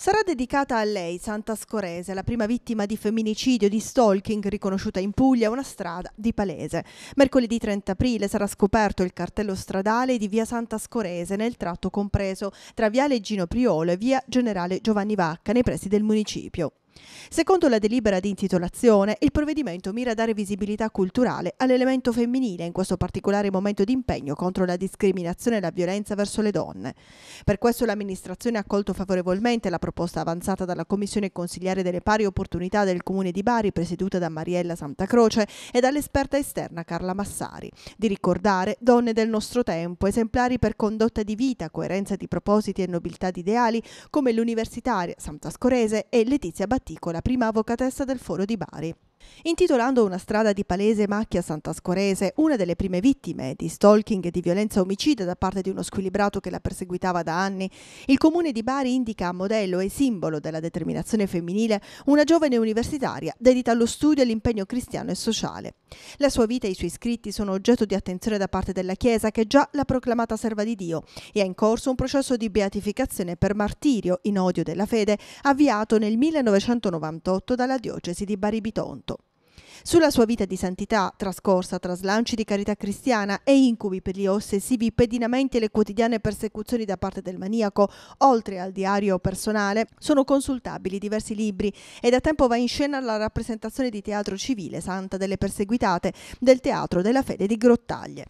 Sarà dedicata a lei, Santa Scorese, la prima vittima di femminicidio e di stalking riconosciuta in Puglia, una strada di Palese. Mercoledì 30 aprile sarà scoperto il cartello stradale di via Santa Scorese nel tratto compreso tra viale Gino Priolo e via Generale Giovanni Vacca nei pressi del municipio. Secondo la delibera di intitolazione, il provvedimento mira a dare visibilità culturale all'elemento femminile in questo particolare momento di impegno contro la discriminazione e la violenza verso le donne. Per questo l'amministrazione ha accolto favorevolmente la proposta avanzata dalla Commissione consigliare delle pari opportunità del Comune di Bari, presieduta da Mariella Santa Croce e dall'esperta esterna Carla Massari, di ricordare donne del nostro tempo, esemplari per condotta di vita, coerenza di propositi e nobiltà di ideali, come l'universitaria Santa Scorese e Letizia Battista Prati con la prima avvocatessa del foro di Bari. Intitolando una strada di Palese Macchia Santa Scorese, una delle prime vittime di stalking e di violenza omicida da parte di uno squilibrato che la perseguitava da anni, il comune di Bari indica a modello e simbolo della determinazione femminile una giovane universitaria dedita allo studio e all'impegno cristiano e sociale. La sua vita e i suoi scritti sono oggetto di attenzione da parte della Chiesa che già l'ha proclamata serva di Dio e ha in corso un processo di beatificazione per martirio in odio della fede avviato nel 1998 dalla diocesi di Bari Bitonto. Sulla sua vita di santità, trascorsa tra slanci di carità cristiana e incubi per gli ossessivi pedinamenti e le quotidiane persecuzioni da parte del maniaco, oltre al diario personale, sono consultabili diversi libri e da tempo va in scena la rappresentazione di teatro civile Santa delle perseguitate del teatro della fede di Grottaglie.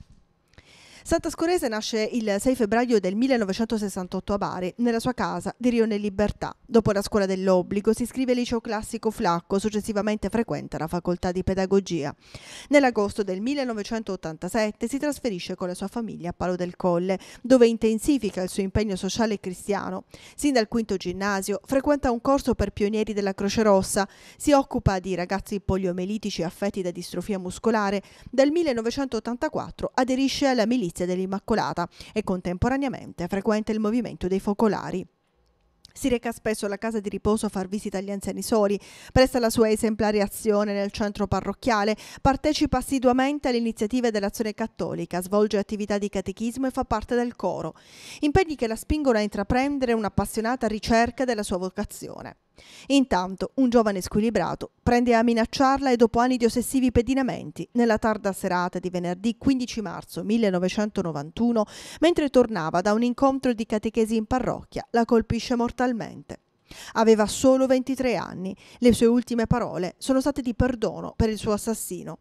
Santa Scorese nasce il 6 febbraio del 1968 a Bari, nella sua casa di Rione Libertà. Dopo la scuola dell'obbligo si iscrive al liceo classico Flacco, successivamente frequenta la facoltà di pedagogia. Nell'agosto del 1987 si trasferisce con la sua famiglia a Palo del Colle, dove intensifica il suo impegno sociale e cristiano. Sin dal quinto ginnasio frequenta un corso per pionieri della Croce Rossa, si occupa di ragazzi poliomelitici affetti da distrofia muscolare. Dal 1984 aderisce alla milizia Letizia dell'Immacolata e contemporaneamente frequenta il movimento dei focolari. Si reca spesso alla casa di riposo a far visita agli anziani soli, presta la sua esemplare azione nel centro parrocchiale, partecipa assiduamente alle iniziative dell'azione cattolica, svolge attività di catechismo e fa parte del coro. Impegni che la spingono a intraprendere un'appassionata ricerca della sua vocazione. Intanto un giovane squilibrato prende a minacciarla e dopo anni di ossessivi pedinamenti, nella tarda serata di venerdì 15 marzo 1991, mentre tornava da un incontro di catechesi in parrocchia, la colpisce mortalmente. Aveva solo 23 anni. Le sue ultime parole sono state di perdono per il suo assassino.